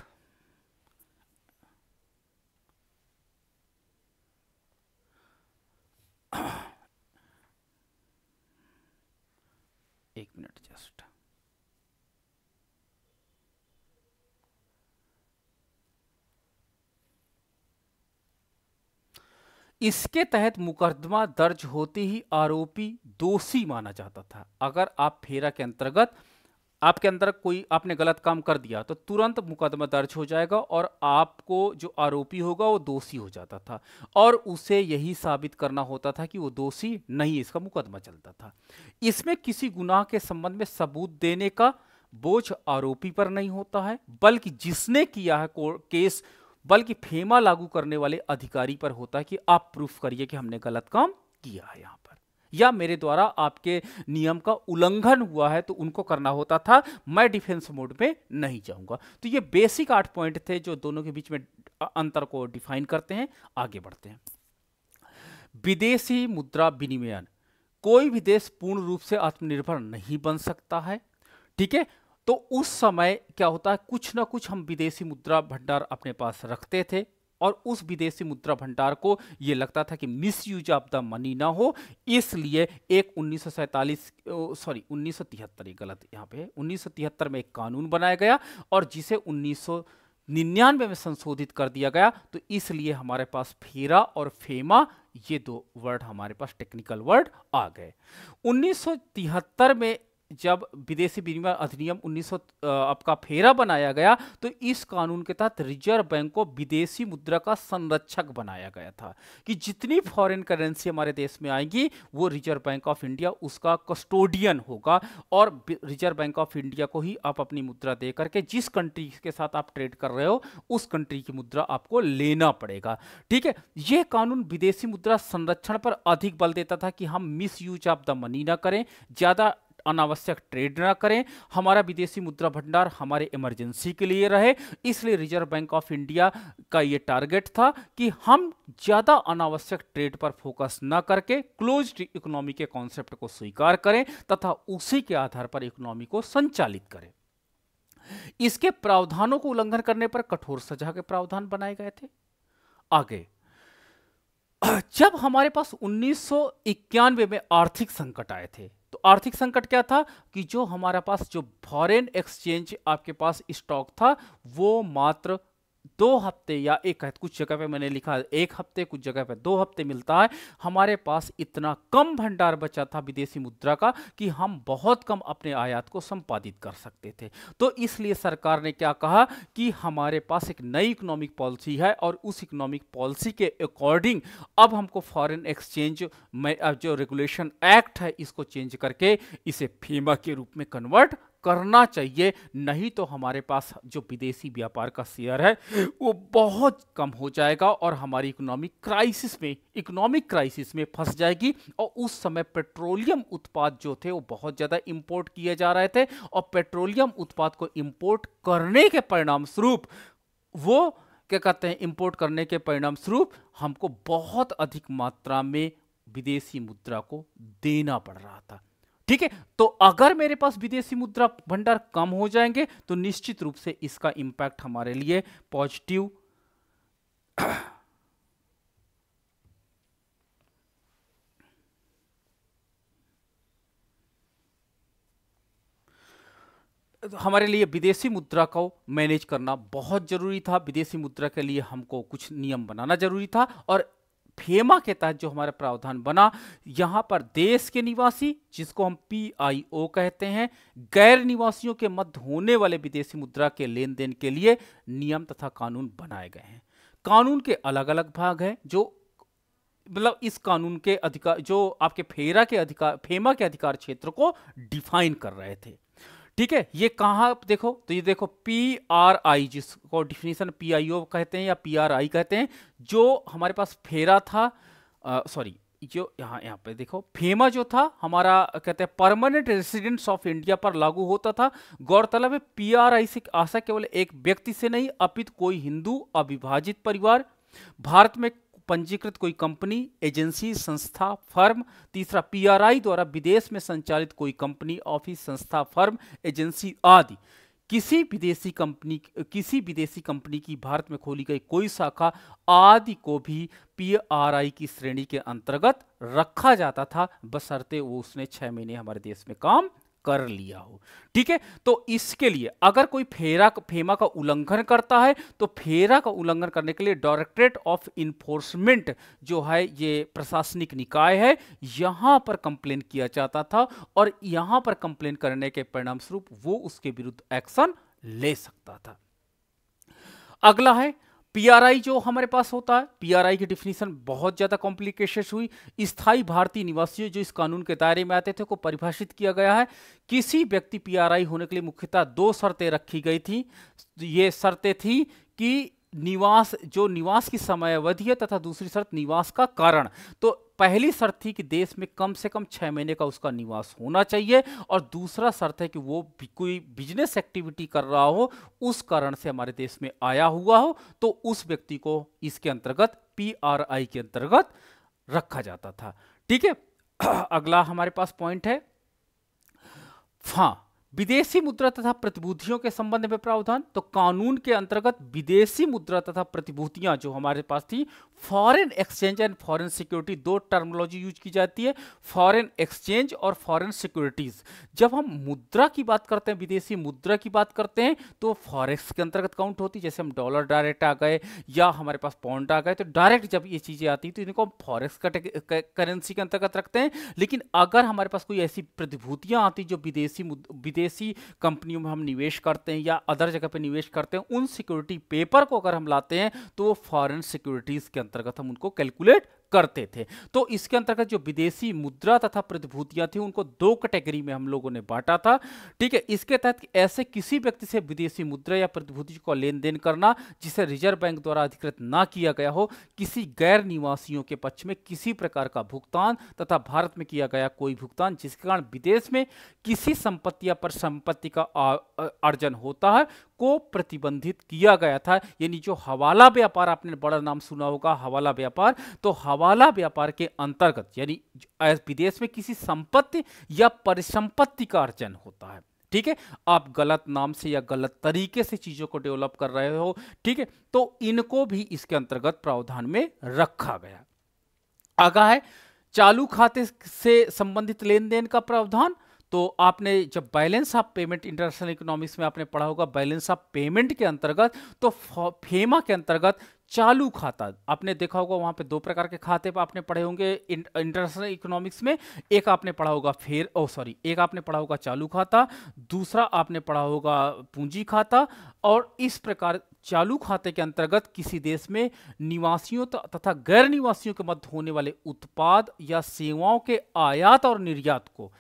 एक मिनट जस्ट इसके तहत मुकदमा दर्ज होते ही आरोपी दोषी माना जाता था अगर आप फेरा के अंतर्गत आपके अंदर कोई आपने गलत काम कर दिया तो तुरंत मुकदमा दर्ज हो जाएगा और आपको जो आरोपी होगा वो दोषी हो जाता था और उसे यही साबित करना होता था कि वो दोषी नहीं इसका मुकदमा चलता था इसमें किसी गुनाह के संबंध में सबूत देने का बोझ आरोपी पर नहीं होता है बल्कि जिसने किया है केस बल्कि फेमा लागू करने वाले अधिकारी पर होता है कि आप प्रूफ करिए कि हमने गलत काम किया है यहाँ या मेरे द्वारा आपके नियम का उल्लंघन हुआ है तो उनको करना होता था मैं डिफेंस मोड में नहीं जाऊंगा तो ये बेसिक आठ पॉइंट थे जो दोनों के बीच में अंतर को डिफाइन करते हैं आगे बढ़ते हैं विदेशी मुद्रा विनिमयन कोई भी देश पूर्ण रूप से आत्मनिर्भर नहीं बन सकता है ठीक है तो उस समय क्या होता है कुछ ना कुछ हम विदेशी मुद्रा भंडार अपने पास रखते थे और उस विदेशी मुद्रा भंडार को यह लगता था कि misuse of the money ना हो इसलिए एक उन्नीस सॉरी उन्नीस गलत यहाँ पे उन्नीस में एक कानून बनाया गया और जिसे उन्नीस निन्यानवे में संशोधित कर दिया गया तो इसलिए हमारे पास फेरा और फेमा ये दो वर्ड हमारे पास टेक्निकल वर्ड आ गए उन्नीस में जब विदेशी विनिमय अधिनियम उन्नीस आपका फेरा बनाया गया तो इस कानून के तहत रिजर्व बैंक को विदेशी मुद्रा का संरक्षक बनाया गया था कि जितनी फॉरेन करेंसी हमारे देश में आएगी वो रिजर्व बैंक ऑफ इंडिया उसका कस्टोडियन होगा और रिजर्व बैंक ऑफ इंडिया को ही आप अपनी मुद्रा दे करके जिस कंट्री के साथ आप ट्रेड कर रहे हो उस कंट्री की मुद्रा आपको लेना पड़ेगा ठीक है यह कानून विदेशी मुद्रा संरक्षण पर अधिक बल देता था कि हम misuse of the money ना करें ज़्यादा अनावश्यक ट्रेड ना करें हमारा विदेशी मुद्रा भंडार हमारे इमरजेंसी के लिए रहे इसलिए रिजर्व बैंक ऑफ इंडिया का ये टारगेट था कि हम ज़्यादा अनावश्यक ट्रेड पर फोकस न करके क्लोज इकोनॉमी के कॉन्सेप्ट को स्वीकार करें तथा उसी के आधार पर इकोनॉमी को संचालित करें इसके प्रावधानों को उल्लंघन करने पर कठोर सजा के प्रावधान बनाए गए थे आगे जब हमारे पास उन्नीस में आर्थिक संकट आए थे आर्थिक संकट क्या था कि जो हमारे पास जो फॉरेन एक्सचेंज आपके पास स्टॉक था वो मात्र दो हफ्ते या एक कुछ जगह पे मैंने लिखा एक हफ्ते कुछ जगह पे दो हफ्ते मिलता है हमारे पास इतना कम भंडार बचा था विदेशी मुद्रा का कि हम बहुत कम अपने आयात को संपादित कर सकते थे तो इसलिए सरकार ने क्या कहा कि हमारे पास एक नई इकोनॉमिक पॉलिसी है और उस इकोनॉमिक पॉलिसी के अकॉर्डिंग अब हमको फॉरन एक्सचेंज में जो रेगुलेशन एक्ट है इसको चेंज करके इसे फीमा के रूप में कन्वर्ट करना चाहिए नहीं तो हमारे पास जो विदेशी व्यापार का शेयर है वो बहुत कम हो जाएगा और हमारी इकोनॉमिक क्राइसिस में इकोनॉमिक क्राइसिस में फंस जाएगी और उस समय पेट्रोलियम उत्पाद जो थे वो बहुत ज़्यादा इम्पोर्ट किए जा रहे थे और पेट्रोलियम उत्पाद को इम्पोर्ट करने के परिणाम स्वरूप वो क्या कहते हैं इम्पोर्ट करने के परिणाम स्वरूप हमको बहुत अधिक मात्रा में विदेशी मुद्रा को देना पड़ रहा था ठीक है तो अगर मेरे पास विदेशी मुद्रा भंडार कम हो जाएंगे तो निश्चित रूप से इसका इंपैक्ट हमारे लिए पॉजिटिव तो हमारे लिए विदेशी मुद्रा को मैनेज करना बहुत जरूरी था विदेशी मुद्रा के लिए हमको कुछ नियम बनाना जरूरी था और फेमा के तहत जो हमारा प्रावधान बना यहां पर देश के निवासी जिसको हम पीआईओ कहते हैं गैर निवासियों के मध्य होने वाले विदेशी मुद्रा के लेन देन के लिए नियम तथा कानून बनाए गए हैं कानून के अलग अलग भाग हैं जो मतलब इस कानून के अधिकार जो आपके फेरा के अधिकार फेमा के अधिकार क्षेत्र को डिफाइन कर रहे थे ठीक है ये कहाँ देखो तो ये देखो पी आर आई जिसको डिफिनेशन पी आई ओ कहते हैं या पी आर आई कहते हैं जो हमारे पास फेरा था सॉरी जो यहाँ यहाँ पे देखो फेमा जो था हमारा कहते हैं परमानेंट रेसिडेंट्स ऑफ इंडिया पर लागू होता था गौरतलब है पी आर आई से आशा केवल एक व्यक्ति से नहीं अपित कोई हिंदू अविभाजित परिवार भारत में पंजीकृत कोई कंपनी एजेंसी संस्था फर्म तीसरा पीआरआई द्वारा विदेश में संचालित कोई कंपनी ऑफिस संस्था फर्म एजेंसी आदि किसी विदेशी कंपनी किसी विदेशी कंपनी की भारत में खोली गई कोई शाखा आदि को भी पीआरआई की श्रेणी के अंतर्गत रखा जाता था बसरते वो उसने छह महीने हमारे देश में काम कर लिया हो ठीक है तो इसके लिए अगर कोई फेरा फेमा का उल्लंघन करता है तो फेरा का उल्लंघन करने के लिए डायरेक्टरेट ऑफ इन्फोर्समेंट जो है ये प्रशासनिक निकाय है यहां पर कंप्लेन किया जाता था और यहां पर कंप्लेन करने के परिणाम स्वरूप वो उसके विरुद्ध एक्शन ले सकता था अगला है पीआरआई जो हमारे पास होता है पीआरआई की डिफिनीशन बहुत ज़्यादा कॉम्प्लिकेशन हुई स्थायी भारतीय निवासियों जो इस कानून के दायरे में आते थे को परिभाषित किया गया है किसी व्यक्ति पीआरआई होने के लिए मुख्यतः दो शर्तें रखी गई थी ये शर्तें थी कि निवास जो निवास की समय अवधि है तथा दूसरी शर्त निवास का कारण तो पहली शर्त थी कि देश में कम से कम छः महीने का उसका निवास होना चाहिए और दूसरा शर्त है कि वो कोई बिजनेस एक्टिविटी कर रहा हो उस कारण से हमारे देश में आया हुआ हो तो उस व्यक्ति को इसके अंतर्गत पी आर आई के अंतर्गत रखा जाता था ठीक है अगला हमारे पास पॉइंट है हाँ विदेशी मुद्रा तथा प्रतिभूतियों के संबंध में प्रावधान तो कानून के अंतर्गत विदेशी मुद्रा तथा प्रतिभूतियां जो हमारे पास थी foreign exchange and foreign security दो टर्मोलॉजी यूज की जाती है फॉरेन एक्सचेंज और फॉरेन सिक्योरिटीज जब हम मुद्रा की बात करते हैं विदेशी मुद्रा की बात करते हैं तो फॉरेक्स के अंतर्गत काउंट होती है जैसे हम डॉलर डायरेक्ट आ गए या हमारे पास पाउंड आ गए तो डायरेक्ट जब ये चीजें आती तो इनको हम फॉरेक्स करेंसी के अंतर्गत रखते हैं लेकिन अगर हमारे पास कोई ऐसी प्रतिभूतियां आती जो विदेशी विदेश विदेशी कंपनियों में हम निवेश करते हैं या अदर जगह पर निवेश करते हैं उन सिक्योरिटी पेपर को अगर हम लाते हैं तो वो फॉरेन सिक्योरिटीज़ के अंतर्गत हम उनको कैलकुलेट करते थे तो इसके अंतर्गत जो विदेशी मुद्रा तथा प्रतिभूतियां थी उनको दो कैटेगरी में हम लोगों ने बांटा था ठीक है इसके तहत कि ऐसे किसी व्यक्ति से विदेशी मुद्रा या प्रतिभूति को लेन देन करना जिसे रिजर्व बैंक द्वारा अधिकृत ना किया गया हो किसी गैर निवासियों के पक्ष में किसी प्रकार का भुगतान तथा भारत में किया गया कोई भुगतान जिसके कारण विदेश में किसी संपत्ति या पर संपत्ति का अर्जन होता है को प्रतिबंधित किया गया था यानी जो हवाला व्यापार आपने बड़ा नाम सुना होगा हवाला व्यापार तो हवाला व्यापार के अंतर्गत यानी विदेश में किसी संपत्ति या परिसंपत्ति का अर्जन होता है ठीक है आप गलत नाम से या गलत तरीके से चीजों को डेवलप कर रहे हो ठीक है तो इनको भी इसके अंतर्गत प्रावधान में रखा गया आगा है चालू खाते से संबंधित लेन देन का प्रावधान तो आपने जब balance of payment international economics में आपने पढ़ा होगा बैलेंस ऑफ पेमेंट के अंतर्गत तो फेमा के अंतर्गत चालू खाता आपने देखा होगा वहां पे दो प्रकार के खाते पर आपने पढ़े होंगे इंटरनेशनल इकोनॉमिक्स में एक आपने पढ़ा होगा फेर ओ सॉरी एक आपने पढ़ा होगा चालू खाता दूसरा आपने पढ़ा होगा पूंजी खाता और इस प्रकार चालू खाते के अंतर्गत किसी देश में निवासियों तथा गैर निवासियों के मध्य होने वाले उत्पाद या सेवाओं के आयात और निर्यात को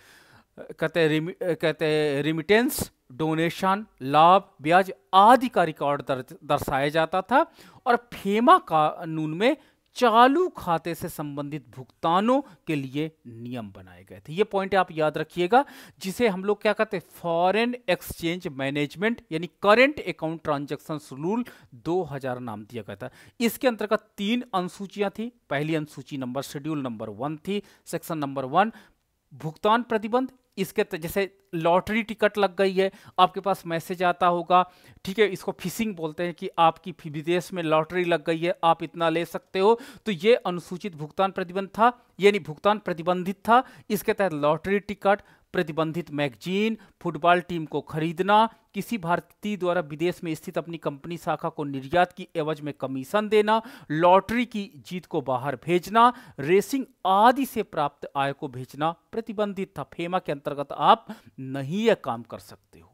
कहते रिमि, कहते रिमिटेंस डोनेशन लाभ ब्याज आदि का रिकॉर्ड दर, दर्शाया जाता था और फेमा कानून में चालू खाते से संबंधित भुगतानों के लिए नियम बनाए गए थे ये पॉइंट आप याद रखिएगा जिसे हम लोग क्या कहते हैं फॉरेन एक्सचेंज मैनेजमेंट यानी करेंट अकाउंट ट्रांजेक्शन रूल 2000 नाम दिया गया था इसके अंतर्गत तीन अनुसूचियां थी पहली अनुसूची नंबर शेड्यूल नंबर वन थी सेक्शन नंबर वन भुगतान प्रतिबंध इसके जैसे लॉटरी टिकट लग गई है आपके पास मैसेज आता होगा ठीक है इसको फिशिंग बोलते हैं कि आपकी विदेश में लॉटरी लग गई है आप इतना ले सकते हो तो ये अनुसूचित भुगतान प्रतिबंध था यानी भुगतान प्रतिबंधित था इसके तहत लॉटरी टिकट प्रतिबंधित मैगजीन फुटबॉल टीम को खरीदना किसी भारतीय द्वारा विदेश में स्थित अपनी कंपनी शाखा को निर्यात की एवज में कमीशन देना लॉटरी की जीत को बाहर भेजना रेसिंग आदि से प्राप्त आय को भेजना प्रतिबंधित था फेमा के अंतर्गत आप नहीं यह काम कर सकते हो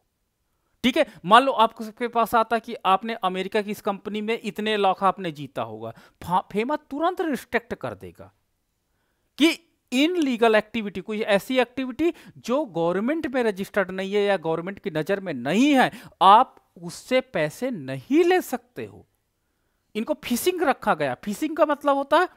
ठीक है मान लो आपको सबके पास आता कि आपने अमेरिका की इस कंपनी में इतने लाख आपने जीता होगा फेमा तुरंत रिस्ट्रिक्ट कर देगा कि इन लीगल एक्टिविटी कोई ऐसी एक्टिविटी जो गवर्नमेंट में रजिस्टर्ड नहीं है या गवर्नमेंट की नज़र में नहीं है आप उससे पैसे नहीं ले सकते हो इनको फिशिंग रखा गया फिशिंग का मतलब होता है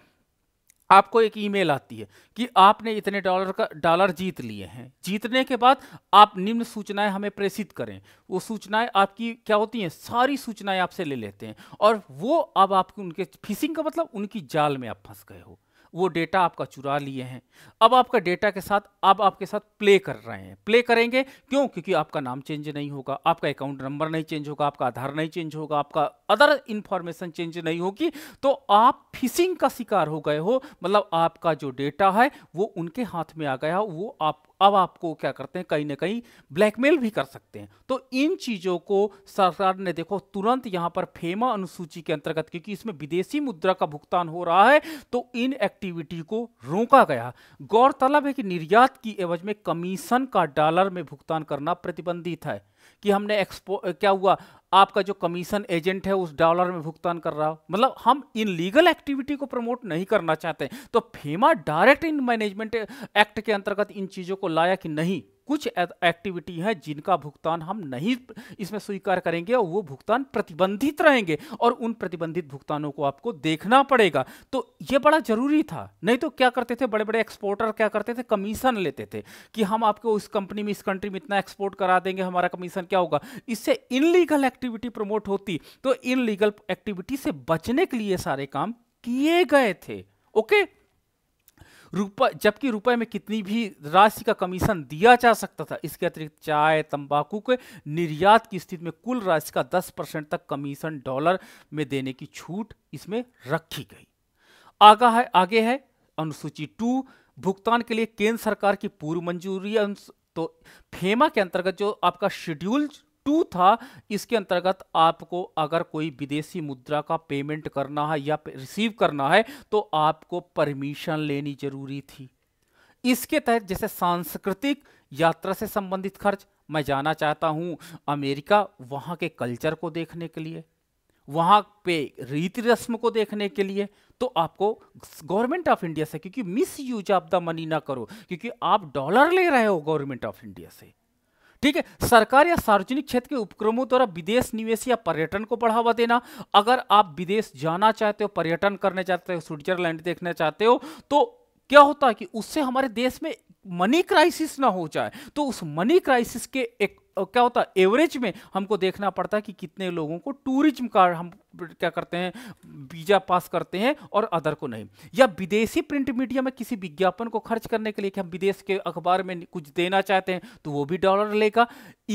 आपको एक ईमेल आती है कि आपने इतने डॉलर का डॉलर जीत लिए हैं जीतने के बाद आप निम्न सूचनाएं हमें प्रेषित करें वो सूचनाएं आपकी क्या होती हैं सारी सूचनाएं आपसे ले लेते हैं और वो अब आपकी उनके फिशिंग का मतलब उनकी जाल में आप फंस गए हो वो डेटा आपका चुरा लिए हैं अब आपका डेटा के साथ अब आपके साथ प्ले कर रहे हैं प्ले करेंगे क्यों क्योंकि आपका नाम चेंज नहीं होगा आपका अकाउंट नंबर नहीं चेंज होगा आपका आधार नहीं चेंज होगा आपका अदर इंफॉर्मेशन चेंज नहीं होगी तो आप फिशिंग का शिकार हो गए हो मतलब आपका जो डेटा है वो उनके हाथ में आ गया वो आप अब आपको क्या करते हैं कहीं ना कहीं ब्लैकमेल भी कर सकते हैं तो इन चीज़ों को सरकार ने देखो तुरंत यहां पर फेमा अनुसूची के अंतर्गत क्योंकि इसमें विदेशी मुद्रा का भुगतान हो रहा है तो इन एक्टिविटी को रोका गया गौरतलब है कि निर्यात की एवज में कमीशन का डॉलर में भुगतान करना प्रतिबंधित है कि हमने एक्सपो क्या हुआ आपका जो कमीशन एजेंट है उस डॉलर में भुगतान कर रहा हो मतलब हम इन लीगल एक्टिविटी को प्रमोट नहीं करना चाहते तो FEMA direct in management act के अंतर्गत इन चीज़ों को लाया कि नहीं कुछ एक्टिविटी हैं जिनका भुगतान हम नहीं इसमें स्वीकार करेंगे और वो भुगतान प्रतिबंधित रहेंगे और उन प्रतिबंधित भुगतानों को आपको देखना पड़ेगा तो ये बड़ा जरूरी था नहीं तो क्या करते थे बड़े बड़े एक्सपोर्टर क्या करते थे कमीशन लेते थे कि हम आपको उस कंपनी में इस कंट्री में इतना एक्सपोर्ट करा देंगे हमारा कमीशन क्या होगा इससे इनलीगल एक्टिविटी प्रमोट होती तो इनलीगल एक्टिविटी से बचने के लिए सारे काम किए गए थे ओके okay? रुपए जबकि रुपए में कितनी भी राशि का कमीशन दिया जा सकता था इसके अतिरिक्त चाय तंबाकू के निर्यात की स्थिति में कुल राशि का 10 परसेंट तक कमीशन डॉलर में देने की छूट इसमें रखी गई आगा है आगे है अनुसूची टू भुगतान के लिए केंद्र सरकार की पूर्व मंजूरी तो फेमा के अंतर्गत जो आपका शेड्यूल टू था इसके अंतर्गत आपको अगर कोई विदेशी मुद्रा का पेमेंट करना है या रिसीव करना है तो आपको परमिशन लेनी जरूरी थी इसके तहत जैसे सांस्कृतिक यात्रा से संबंधित खर्च मैं जाना चाहता हूं अमेरिका वहां के कल्चर को देखने के लिए वहां पे रीति रस्म को देखने के लिए तो आपको गवर्नमेंट ऑफ इंडिया से क्योंकि misuse of the money ना करो क्योंकि आप डॉलर ले रहे हो गवर्नमेंट ऑफ इंडिया से ठीक है सरकार या सार्वजनिक क्षेत्र के उपक्रमों द्वारा विदेश निवेश या पर्यटन को बढ़ावा देना अगर आप विदेश जाना चाहते हो पर्यटन करने चाहते हो स्विट्जरलैंड देखना चाहते हो तो क्या होता है कि उससे हमारे देश में मनी क्राइसिस ना हो जाए तो उस मनी क्राइसिस के एक क्या होता है एवरेज में हमको देखना पड़ता है कि कितने लोगों को टूरिज्म का हम क्या करते हैं वीजा पास करते हैं और अदर को नहीं या विदेशी प्रिंट मीडिया में किसी विज्ञापन को खर्च करने के लिए कि हम विदेश के अखबार में कुछ देना चाहते हैं तो वो भी डॉलर लेगा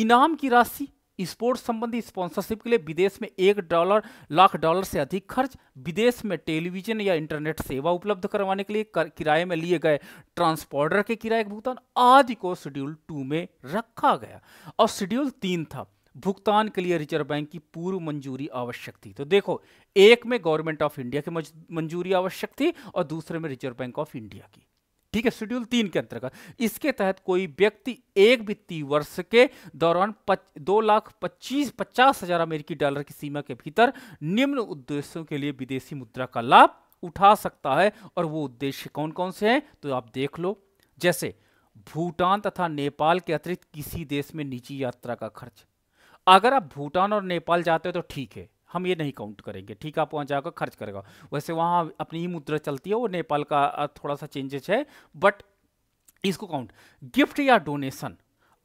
इनाम की राशि स्पोर्ट्स संबंधी स्पॉन्सरशिप के लिए विदेश में एक डॉलर लाख डॉलर से अधिक खर्च विदेश में टेलीविजन या इंटरनेट सेवा उपलब्ध करवाने के लिए किराए में लिए गए ट्रांसपोर्टर के किराए का भुगतान आदि को शेड्यूल टू में रखा गया और शेड्यूल तीन था भुगतान के लिए रिजर्व बैंक की पूर्व मंजूरी आवश्यक थी तो देखो एक में गवर्नमेंट ऑफ इंडिया की मंजूरी आवश्यक थी और दूसरे में रिजर्व बैंक ऑफ इंडिया की ठीक है शेड्यूल तीन के अंतर्गत इसके तहत कोई व्यक्ति एक वित्तीय वर्ष के दौरान पच, दो लाख पच्चीस पचास हजार अमेरिकी डॉलर की सीमा के भीतर निम्न उद्देश्यों के लिए विदेशी मुद्रा का लाभ उठा सकता है और वो उद्देश्य कौन कौन से हैं तो आप देख लो जैसे भूटान तथा नेपाल के अतिरिक्त किसी देश में निजी यात्रा का खर्च अगर आप भूटान और नेपाल जाते हो तो ठीक है हम ये नहीं काउंट करेंगे ठीक आप पहुंच जाकर खर्च करेगा वैसे वहाँ अपनी ही मुद्रा चलती है वो नेपाल का थोड़ा सा चेंजेस है बट इसको काउंट गिफ्ट या डोनेशन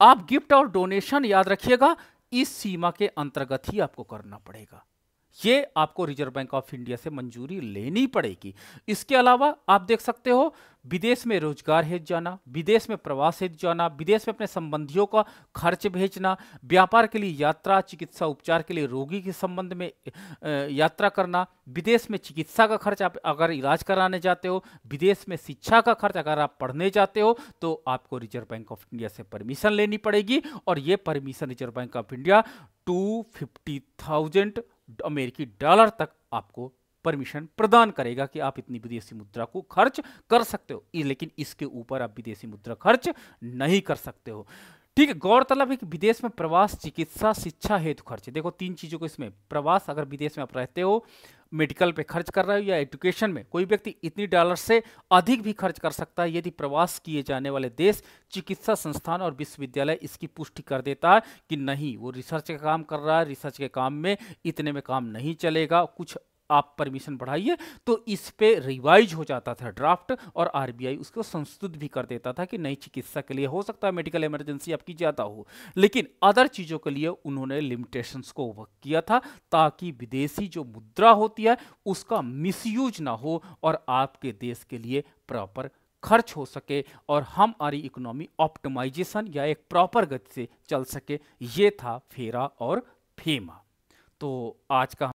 आप गिफ्ट और डोनेशन याद रखिएगा इस सीमा के अंतर्गत ही आपको करना पड़ेगा ये आपको रिजर्व बैंक ऑफ इंडिया से मंजूरी लेनी पड़ेगी इसके अलावा आप देख सकते हो विदेश में रोजगार हेतु जाना विदेश में प्रवास हेतु जाना विदेश में अपने संबंधियों का खर्च भेजना व्यापार के लिए यात्रा चिकित्सा उपचार के लिए रोगी के संबंध में यात्रा करना विदेश में चिकित्सा का खर्च आप अगर इलाज कराने जाते हो विदेश में शिक्षा का खर्च अगर आप पढ़ने जाते हो तो आपको रिजर्व बैंक ऑफ इंडिया से परमिशन लेनी पड़ेगी और ये permission reserve bank of India two fifty thousand अमेरिकी डॉलर तक आपको परमिशन प्रदान करेगा कि आप इतनी विदेशी मुद्रा को खर्च कर सकते हो लेकिन इसके ऊपर आप विदेशी मुद्रा खर्च नहीं कर सकते हो ठीक है गौरतलब है कि विदेश में प्रवास चिकित्सा शिक्षा हेतु खर्च देखो तीन चीज़ों को इसमें प्रवास अगर विदेश में आप रहते हो मेडिकल पे खर्च कर रहा है या एजुकेशन में कोई व्यक्ति इतनी डॉलर से अधिक भी खर्च कर सकता है यदि प्रवास किए जाने वाले देश चिकित्सा संस्थान और विश्वविद्यालय इसकी पुष्टि कर देता है कि नहीं वो रिसर्च का काम कर रहा है रिसर्च के काम में इतने में काम नहीं चलेगा कुछ आप परमिशन बढ़ाइए तो इस पे रिवाइज हो जाता था ड्राफ्ट और आरबीआई उसको संस्तुत भी कर देता था कि नई चिकित्सा के लिए हो सकता है मेडिकल इमरजेंसी आपकी ज़्यादा हो लेकिन अदर चीज़ों के लिए उन्होंने लिमिटेशंस को वर्क किया था ताकि विदेशी जो मुद्रा होती है उसका मिसयूज ना हो और आपके देश के लिए प्रॉपर खर्च हो सके और हम हमारी इकोनॉमी ऑप्टिमाइजेशन या एक प्रॉपर गति से चल सके ये था फेरा और फेमा तो आज का